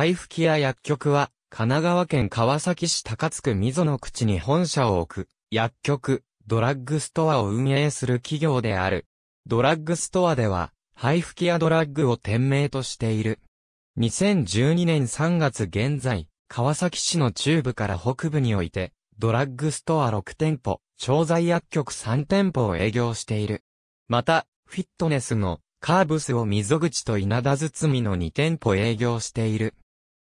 配布機や薬局は、神奈川県川崎市高津区溝の口に本社を置く、薬局、ドラッグストアを運営する企業である。ドラッグストアでは、配布機やドラッグを店名としている。2012年3月現在、川崎市の中部から北部において、ドラッグストア6店舗、調剤薬局3店舗を営業している。また、フィットネスのカーブスを溝口と稲田包みの2店舗営業している。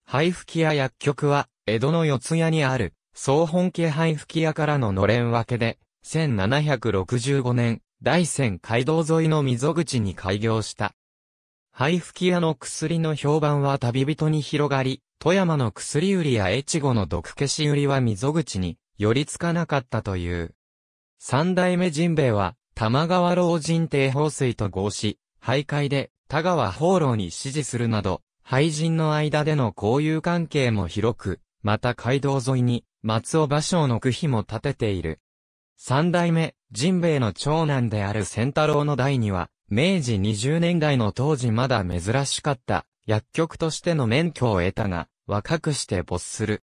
配布機屋薬局は、江戸の四谷にある、総本家配布機屋からののれん分けで、1765年、大仙街道沿いの溝口に開業した。配布機屋の薬の評判は旅人に広がり、富山の薬売りや越後の毒消し売りは溝口に寄りつかなかったという。三代目ジンベイは、玉川老人帝放水と合し、徘徊で、田川放浪に指示するなど、廃人の間での交友関係も広く、また街道沿いに、松尾芭蕉の句碑も建てている。三代目、神兵衛の長男である仙太郎の代には、明治20年代の当時まだ珍しかった、薬局としての免許を得たが、若くして没する。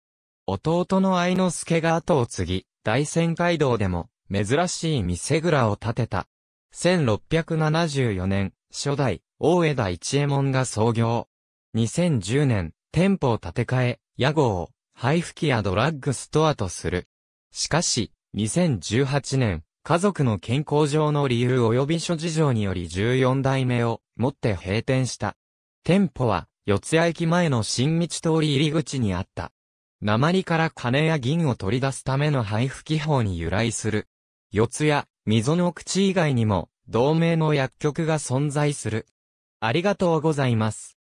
弟の愛之助が後を継ぎ、大仙街道でも、珍しい店蔵を建てた。1674年、初代、大江田一右衛門が創業。2010年、店舗を建て替え、屋号を、配布機やドラッグストアとする。しかし、2018年、家族の健康上の理由及び諸事情により14代目を持って閉店した。店舗は、四谷駅前の新道通り入り口にあった。鉛から金や銀を取り出すための配布機法に由来する。四谷、溝の口以外にも、同名の薬局が存在する。ありがとうございます。